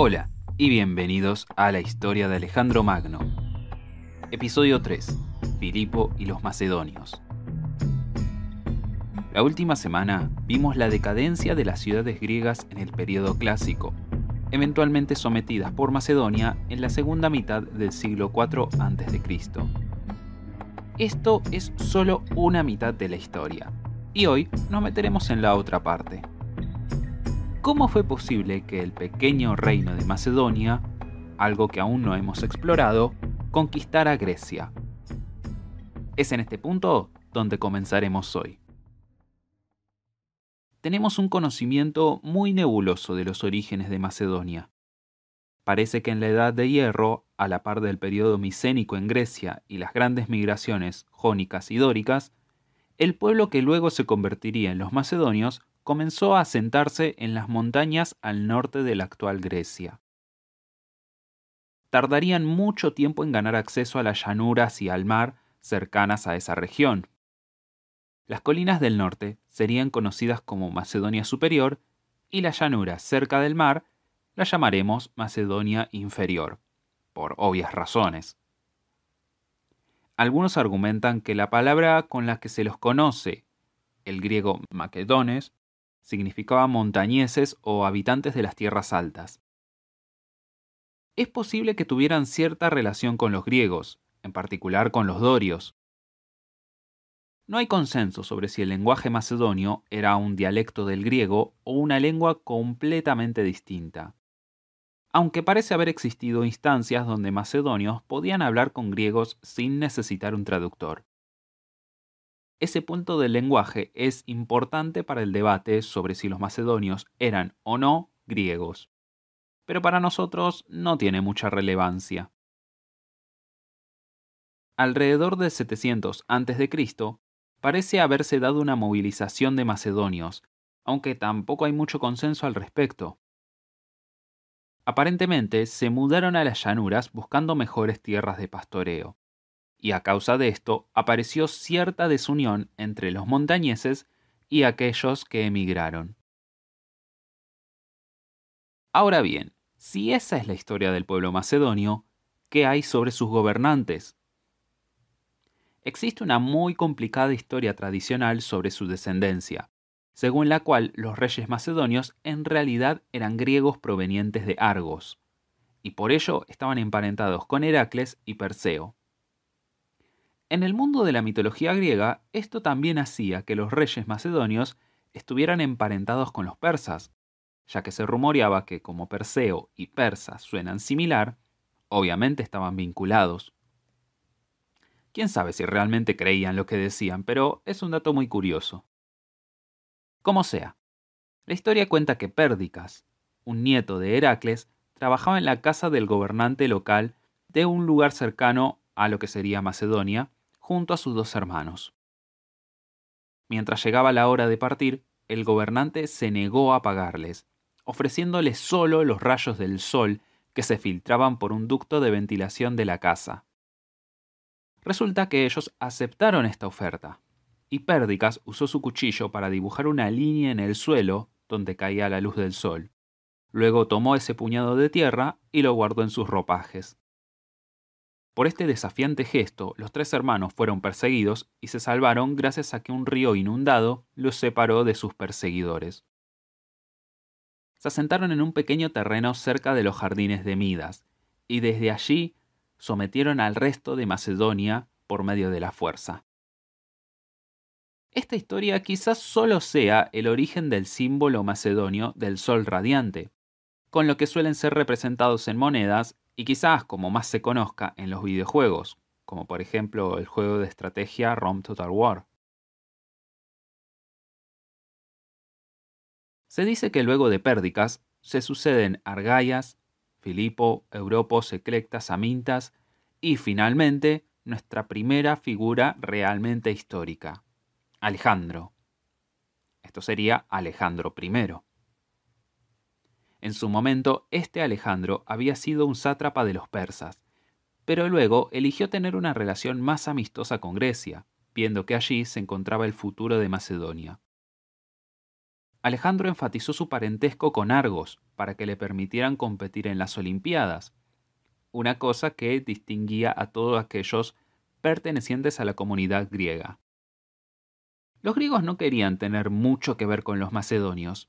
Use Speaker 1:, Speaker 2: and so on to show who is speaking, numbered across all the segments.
Speaker 1: Hola y bienvenidos a la historia de Alejandro Magno. Episodio 3. Filipo y los macedonios. La última semana vimos la decadencia de las ciudades griegas en el periodo clásico, eventualmente sometidas por Macedonia en la segunda mitad del siglo IV a.C. Esto es solo una mitad de la historia, y hoy nos meteremos en la otra parte cómo fue posible que el pequeño reino de Macedonia, algo que aún no hemos explorado, conquistara Grecia. Es en este punto donde comenzaremos hoy. Tenemos un conocimiento muy nebuloso de los orígenes de Macedonia. Parece que en la Edad de Hierro, a la par del periodo micénico en Grecia y las grandes migraciones jónicas y dóricas, el pueblo que luego se convertiría en los macedonios comenzó a asentarse en las montañas al norte de la actual Grecia. Tardarían mucho tiempo en ganar acceso a las llanuras y al mar cercanas a esa región. Las colinas del norte serían conocidas como Macedonia Superior y las llanuras cerca del mar la llamaremos Macedonia Inferior, por obvias razones. Algunos argumentan que la palabra con la que se los conoce, el griego Macedones, significaba montañeses o habitantes de las tierras altas. Es posible que tuvieran cierta relación con los griegos, en particular con los dorios. No hay consenso sobre si el lenguaje macedonio era un dialecto del griego o una lengua completamente distinta, aunque parece haber existido instancias donde macedonios podían hablar con griegos sin necesitar un traductor. Ese punto del lenguaje es importante para el debate sobre si los macedonios eran o no griegos, pero para nosotros no tiene mucha relevancia. Alrededor de 700 a.C., parece haberse dado una movilización de macedonios, aunque tampoco hay mucho consenso al respecto. Aparentemente se mudaron a las llanuras buscando mejores tierras de pastoreo y a causa de esto apareció cierta desunión entre los montañeses y aquellos que emigraron. Ahora bien, si esa es la historia del pueblo macedonio, ¿qué hay sobre sus gobernantes? Existe una muy complicada historia tradicional sobre su descendencia, según la cual los reyes macedonios en realidad eran griegos provenientes de Argos, y por ello estaban emparentados con Heracles y Perseo. En el mundo de la mitología griega, esto también hacía que los reyes macedonios estuvieran emparentados con los persas, ya que se rumoreaba que como Perseo y Persa suenan similar, obviamente estaban vinculados. Quién sabe si realmente creían lo que decían, pero es un dato muy curioso. Como sea, la historia cuenta que Pérdicas, un nieto de Heracles, trabajaba en la casa del gobernante local de un lugar cercano a lo que sería Macedonia, junto a sus dos hermanos. Mientras llegaba la hora de partir, el gobernante se negó a pagarles, ofreciéndoles solo los rayos del sol que se filtraban por un ducto de ventilación de la casa. Resulta que ellos aceptaron esta oferta, y Pérdicas usó su cuchillo para dibujar una línea en el suelo donde caía la luz del sol. Luego tomó ese puñado de tierra y lo guardó en sus ropajes. Por este desafiante gesto, los tres hermanos fueron perseguidos y se salvaron gracias a que un río inundado los separó de sus perseguidores. Se asentaron en un pequeño terreno cerca de los jardines de Midas, y desde allí sometieron al resto de Macedonia por medio de la fuerza. Esta historia quizás solo sea el origen del símbolo macedonio del sol radiante, con lo que suelen ser representados en monedas y quizás como más se conozca en los videojuegos, como por ejemplo el juego de estrategia Rome Total War. Se dice que luego de Pérdicas se suceden Argaias, Filipo, Europos, Eclectas, Amintas y finalmente nuestra primera figura realmente histórica, Alejandro. Esto sería Alejandro I. En su momento, este Alejandro había sido un sátrapa de los persas, pero luego eligió tener una relación más amistosa con Grecia, viendo que allí se encontraba el futuro de Macedonia. Alejandro enfatizó su parentesco con Argos para que le permitieran competir en las Olimpiadas, una cosa que distinguía a todos aquellos pertenecientes a la comunidad griega. Los griegos no querían tener mucho que ver con los macedonios,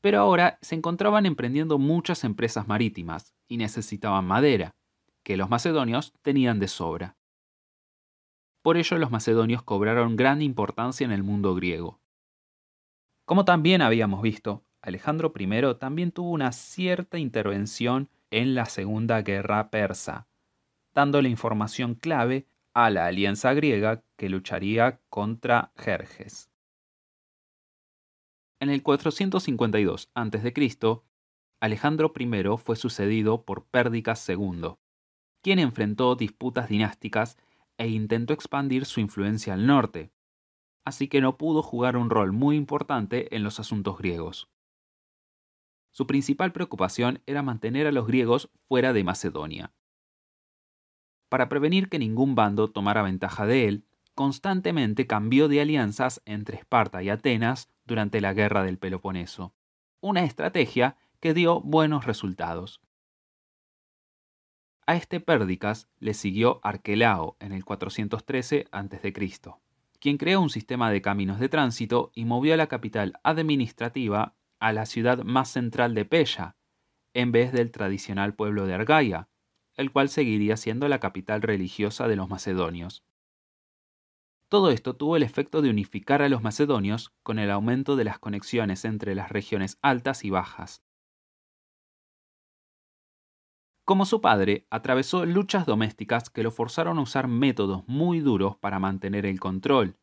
Speaker 1: pero ahora se encontraban emprendiendo muchas empresas marítimas y necesitaban madera, que los macedonios tenían de sobra. Por ello los macedonios cobraron gran importancia en el mundo griego. Como también habíamos visto, Alejandro I también tuvo una cierta intervención en la Segunda Guerra Persa, dando la información clave a la alianza griega que lucharía contra Jerjes. En el 452 a.C., Alejandro I fue sucedido por Pérdicas II, quien enfrentó disputas dinásticas e intentó expandir su influencia al norte, así que no pudo jugar un rol muy importante en los asuntos griegos. Su principal preocupación era mantener a los griegos fuera de Macedonia. Para prevenir que ningún bando tomara ventaja de él, constantemente cambió de alianzas entre Esparta y Atenas durante la Guerra del Peloponeso, una estrategia que dio buenos resultados. A este Pérdicas le siguió Arquelao en el 413 a.C., quien creó un sistema de caminos de tránsito y movió la capital administrativa a la ciudad más central de Pella, en vez del tradicional pueblo de Argaia, el cual seguiría siendo la capital religiosa de los macedonios. Todo esto tuvo el efecto de unificar a los macedonios con el aumento de las conexiones entre las regiones altas y bajas. Como su padre, atravesó luchas domésticas que lo forzaron a usar métodos muy duros para mantener el control,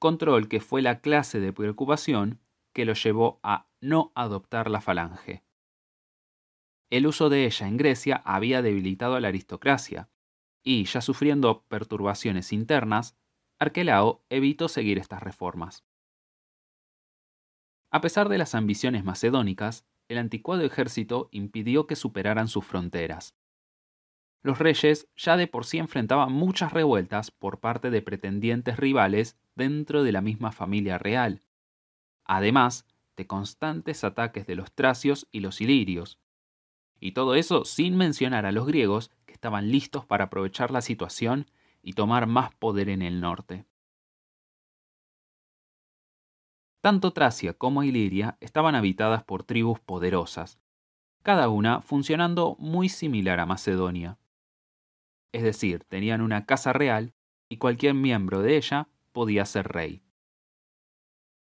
Speaker 1: control que fue la clase de preocupación que lo llevó a no adoptar la falange. El uso de ella en Grecia había debilitado a la aristocracia, y ya sufriendo perturbaciones internas, Arquelao evitó seguir estas reformas. A pesar de las ambiciones macedónicas, el anticuado ejército impidió que superaran sus fronteras. Los reyes ya de por sí enfrentaban muchas revueltas por parte de pretendientes rivales dentro de la misma familia real, además de constantes ataques de los tracios y los ilirios. Y todo eso sin mencionar a los griegos que estaban listos para aprovechar la situación y tomar más poder en el norte. Tanto Tracia como Iliria estaban habitadas por tribus poderosas, cada una funcionando muy similar a Macedonia. Es decir, tenían una casa real y cualquier miembro de ella podía ser rey.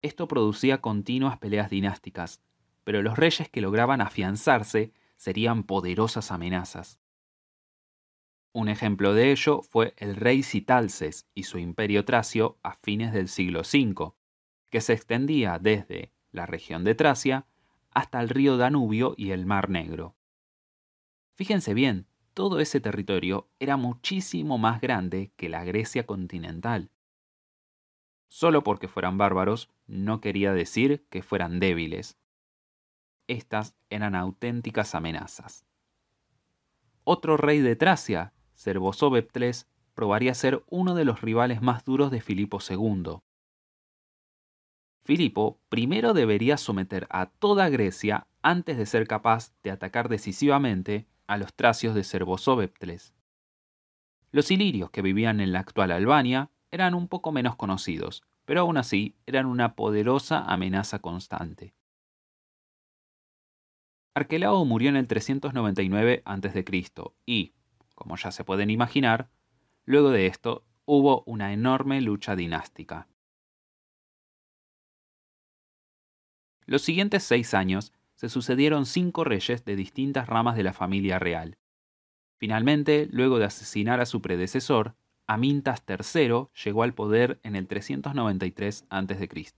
Speaker 1: Esto producía continuas peleas dinásticas, pero los reyes que lograban afianzarse serían poderosas amenazas. Un ejemplo de ello fue el rey Citalces y su imperio tracio a fines del siglo V, que se extendía desde la región de Tracia hasta el río Danubio y el Mar Negro. Fíjense bien, todo ese territorio era muchísimo más grande que la Grecia continental. Solo porque fueran bárbaros no quería decir que fueran débiles. Estas eran auténticas amenazas. Otro rey de Tracia Servozov probaría ser uno de los rivales más duros de Filipo II. Filipo primero debería someter a toda Grecia antes de ser capaz de atacar decisivamente a los tracios de beptles Los ilirios que vivían en la actual Albania eran un poco menos conocidos, pero aún así eran una poderosa amenaza constante. Arquelao murió en el 399 a.C. y, como ya se pueden imaginar, luego de esto hubo una enorme lucha dinástica. Los siguientes seis años se sucedieron cinco reyes de distintas ramas de la familia real. Finalmente, luego de asesinar a su predecesor, Amintas III llegó al poder en el 393 a.C.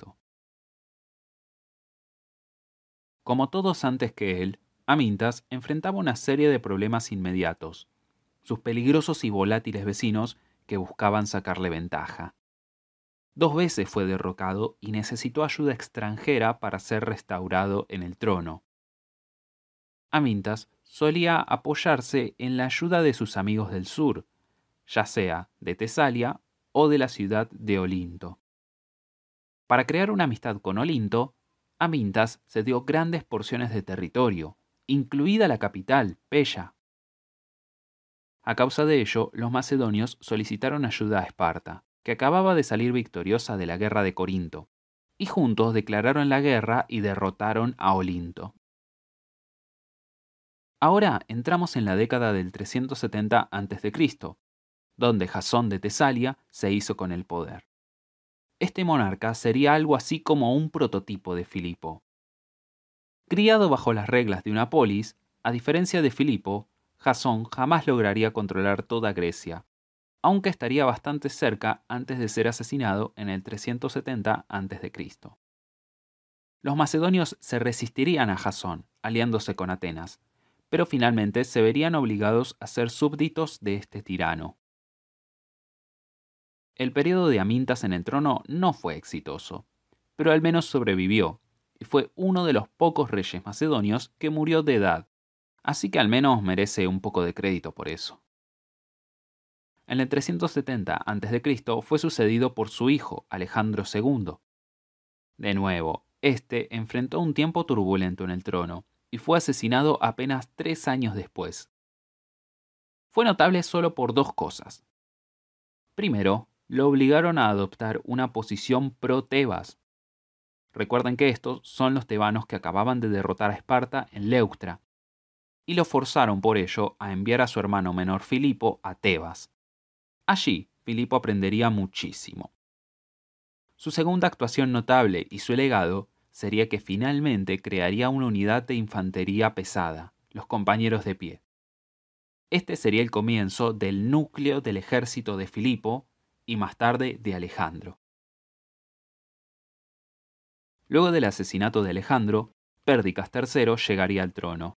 Speaker 1: Como todos antes que él, Amintas enfrentaba una serie de problemas inmediatos, sus peligrosos y volátiles vecinos que buscaban sacarle ventaja. Dos veces fue derrocado y necesitó ayuda extranjera para ser restaurado en el trono. Amintas solía apoyarse en la ayuda de sus amigos del sur, ya sea de Tesalia o de la ciudad de Olinto. Para crear una amistad con Olinto, Amintas se dio grandes porciones de territorio, incluida la capital, Pella, a causa de ello, los macedonios solicitaron ayuda a Esparta, que acababa de salir victoriosa de la guerra de Corinto, y juntos declararon la guerra y derrotaron a Olinto. Ahora entramos en la década del 370 a.C., donde Jasón de Tesalia se hizo con el poder. Este monarca sería algo así como un prototipo de Filipo. Criado bajo las reglas de una polis, a diferencia de Filipo, Jasón jamás lograría controlar toda Grecia, aunque estaría bastante cerca antes de ser asesinado en el 370 a.C. Los macedonios se resistirían a Jasón, aliándose con Atenas, pero finalmente se verían obligados a ser súbditos de este tirano. El periodo de Amintas en el trono no fue exitoso, pero al menos sobrevivió, y fue uno de los pocos reyes macedonios que murió de edad, así que al menos merece un poco de crédito por eso. En el 370 a.C. fue sucedido por su hijo, Alejandro II. De nuevo, este enfrentó un tiempo turbulento en el trono y fue asesinado apenas tres años después. Fue notable solo por dos cosas. Primero, lo obligaron a adoptar una posición pro-Tebas. Recuerden que estos son los tebanos que acababan de derrotar a Esparta en Leuctra y lo forzaron por ello a enviar a su hermano menor Filipo a Tebas. Allí, Filipo aprendería muchísimo. Su segunda actuación notable y su legado sería que finalmente crearía una unidad de infantería pesada, los compañeros de pie. Este sería el comienzo del núcleo del ejército de Filipo y más tarde de Alejandro. Luego del asesinato de Alejandro, Pérdicas III llegaría al trono,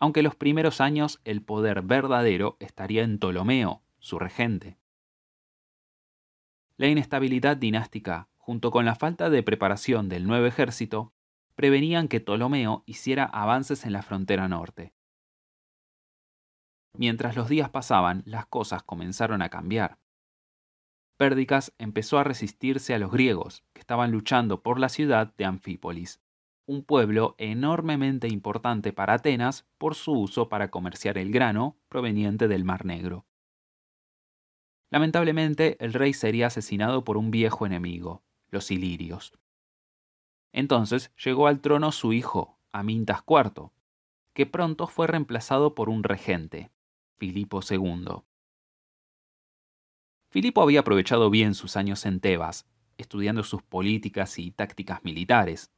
Speaker 1: aunque los primeros años el poder verdadero estaría en Ptolomeo, su regente. La inestabilidad dinástica, junto con la falta de preparación del nuevo ejército, prevenían que Ptolomeo hiciera avances en la frontera norte. Mientras los días pasaban, las cosas comenzaron a cambiar. Pérdicas empezó a resistirse a los griegos, que estaban luchando por la ciudad de Anfípolis un pueblo enormemente importante para Atenas por su uso para comerciar el grano proveniente del Mar Negro. Lamentablemente, el rey sería asesinado por un viejo enemigo, los ilirios. Entonces llegó al trono su hijo, Amintas IV, que pronto fue reemplazado por un regente, Filipo II. Filipo había aprovechado bien sus años en Tebas, estudiando sus políticas y tácticas militares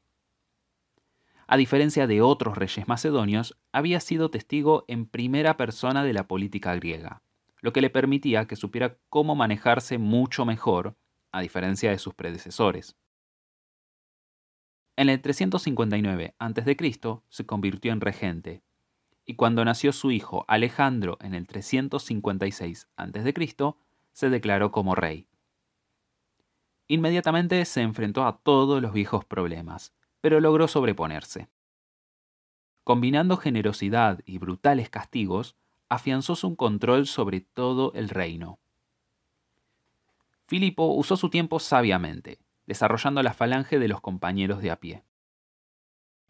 Speaker 1: a diferencia de otros reyes macedonios, había sido testigo en primera persona de la política griega, lo que le permitía que supiera cómo manejarse mucho mejor, a diferencia de sus predecesores. En el 359 a.C. se convirtió en regente, y cuando nació su hijo Alejandro en el 356 a.C., se declaró como rey. Inmediatamente se enfrentó a todos los viejos problemas, pero logró sobreponerse. Combinando generosidad y brutales castigos, afianzó su control sobre todo el reino. Filipo usó su tiempo sabiamente, desarrollando la falange de los compañeros de a pie.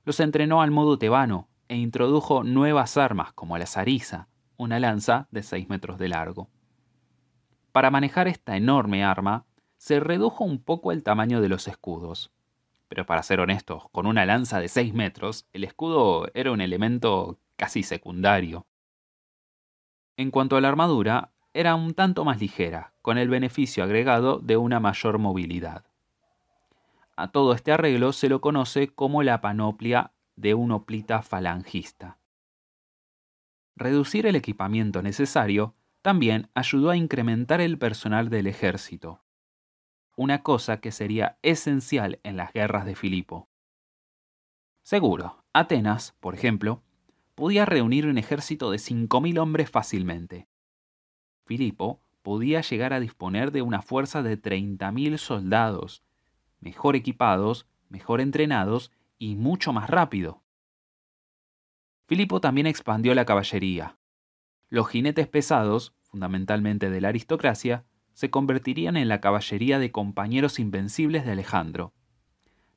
Speaker 1: Los entrenó al modo tebano e introdujo nuevas armas como la zariza, una lanza de 6 metros de largo. Para manejar esta enorme arma, se redujo un poco el tamaño de los escudos. Pero para ser honestos, con una lanza de 6 metros, el escudo era un elemento casi secundario. En cuanto a la armadura, era un tanto más ligera, con el beneficio agregado de una mayor movilidad. A todo este arreglo se lo conoce como la panoplia de un oplita falangista. Reducir el equipamiento necesario también ayudó a incrementar el personal del ejército, una cosa que sería esencial en las guerras de Filipo. Seguro, Atenas, por ejemplo, podía reunir un ejército de 5.000 hombres fácilmente. Filipo podía llegar a disponer de una fuerza de 30.000 soldados, mejor equipados, mejor entrenados y mucho más rápido. Filipo también expandió la caballería. Los jinetes pesados, fundamentalmente de la aristocracia, se convertirían en la caballería de compañeros invencibles de Alejandro.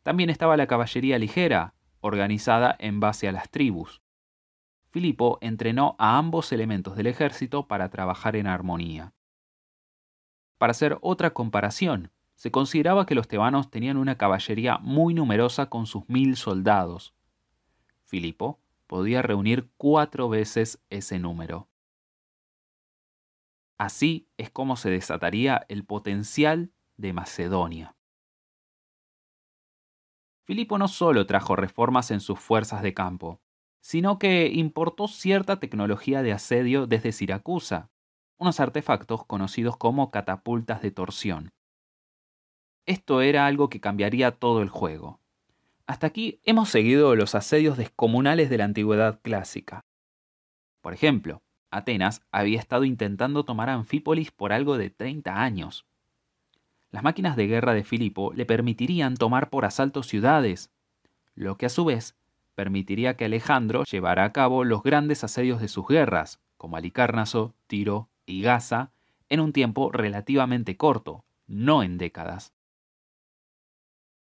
Speaker 1: También estaba la caballería ligera, organizada en base a las tribus. Filipo entrenó a ambos elementos del ejército para trabajar en armonía. Para hacer otra comparación, se consideraba que los tebanos tenían una caballería muy numerosa con sus mil soldados. Filipo podía reunir cuatro veces ese número. Así es como se desataría el potencial de Macedonia. Filipo no solo trajo reformas en sus fuerzas de campo, sino que importó cierta tecnología de asedio desde Siracusa, unos artefactos conocidos como catapultas de torsión. Esto era algo que cambiaría todo el juego. Hasta aquí hemos seguido los asedios descomunales de la antigüedad clásica. Por ejemplo, Atenas había estado intentando tomar Anfípolis por algo de 30 años. Las máquinas de guerra de Filipo le permitirían tomar por asalto ciudades, lo que a su vez permitiría que Alejandro llevara a cabo los grandes asedios de sus guerras, como Alicarnaso, Tiro y Gaza, en un tiempo relativamente corto, no en décadas.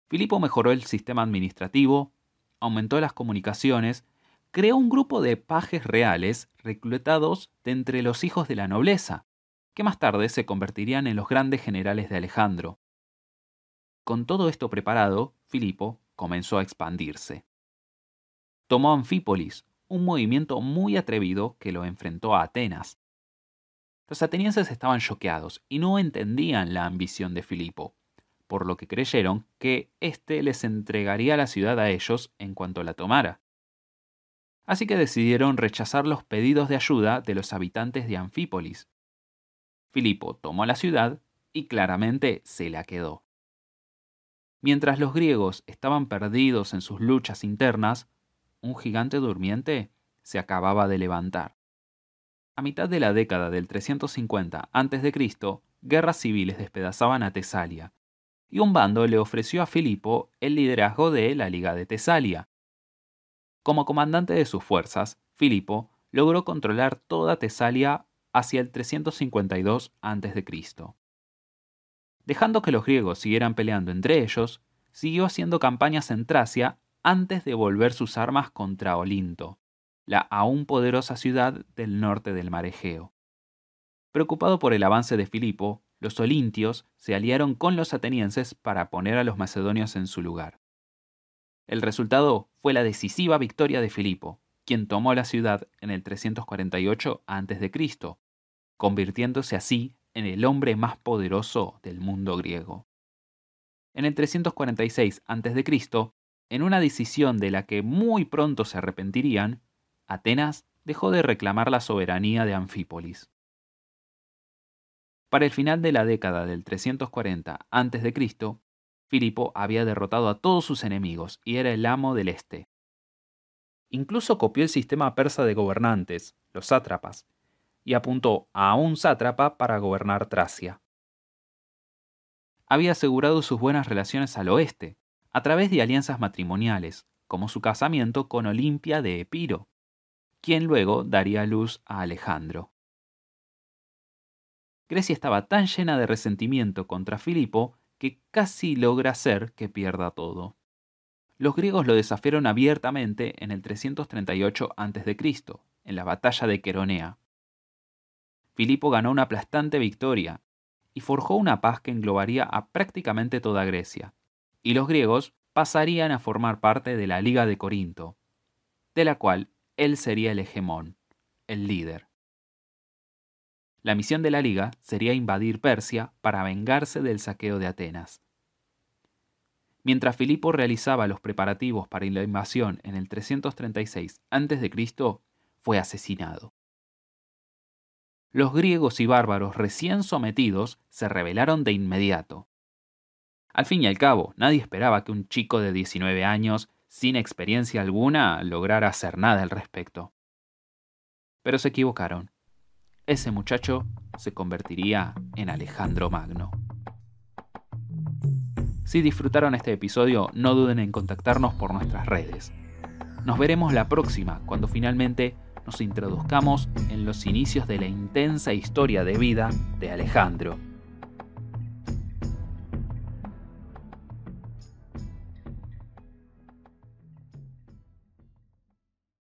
Speaker 1: Filipo mejoró el sistema administrativo, aumentó las comunicaciones creó un grupo de pajes reales reclutados de entre los hijos de la nobleza, que más tarde se convertirían en los grandes generales de Alejandro. Con todo esto preparado, Filipo comenzó a expandirse. Tomó Anfípolis, un movimiento muy atrevido que lo enfrentó a Atenas. Los atenienses estaban choqueados y no entendían la ambición de Filipo, por lo que creyeron que éste les entregaría la ciudad a ellos en cuanto la tomara así que decidieron rechazar los pedidos de ayuda de los habitantes de Anfípolis. Filipo tomó la ciudad y claramente se la quedó. Mientras los griegos estaban perdidos en sus luchas internas, un gigante durmiente se acababa de levantar. A mitad de la década del 350 a.C., guerras civiles despedazaban a Tesalia, y un bando le ofreció a Filipo el liderazgo de la Liga de Tesalia, como comandante de sus fuerzas, Filipo logró controlar toda Tesalia hacia el 352 a.C. Dejando que los griegos siguieran peleando entre ellos, siguió haciendo campañas en Tracia antes de volver sus armas contra Olinto, la aún poderosa ciudad del norte del mar Egeo. Preocupado por el avance de Filipo, los olintios se aliaron con los atenienses para poner a los macedonios en su lugar. El resultado fue la decisiva victoria de Filipo, quien tomó la ciudad en el 348 a.C., convirtiéndose así en el hombre más poderoso del mundo griego. En el 346 a.C., en una decisión de la que muy pronto se arrepentirían, Atenas dejó de reclamar la soberanía de Anfípolis. Para el final de la década del 340 a.C., Filipo había derrotado a todos sus enemigos y era el amo del este. Incluso copió el sistema persa de gobernantes, los sátrapas, y apuntó a un sátrapa para gobernar Tracia. Había asegurado sus buenas relaciones al oeste, a través de alianzas matrimoniales, como su casamiento con Olimpia de Epiro, quien luego daría luz a Alejandro. Grecia estaba tan llena de resentimiento contra Filipo que casi logra hacer que pierda todo. Los griegos lo desafiaron abiertamente en el 338 a.C., en la batalla de Queronea. Filipo ganó una aplastante victoria y forjó una paz que englobaría a prácticamente toda Grecia, y los griegos pasarían a formar parte de la Liga de Corinto, de la cual él sería el hegemón, el líder. La misión de la Liga sería invadir Persia para vengarse del saqueo de Atenas. Mientras Filipo realizaba los preparativos para la invasión en el 336 a.C., fue asesinado. Los griegos y bárbaros recién sometidos se rebelaron de inmediato. Al fin y al cabo, nadie esperaba que un chico de 19 años, sin experiencia alguna, lograra hacer nada al respecto. Pero se equivocaron ese muchacho se convertiría en Alejandro Magno. Si disfrutaron este episodio, no duden en contactarnos por nuestras redes. Nos veremos la próxima, cuando finalmente nos introduzcamos en los inicios de la intensa historia de vida de Alejandro.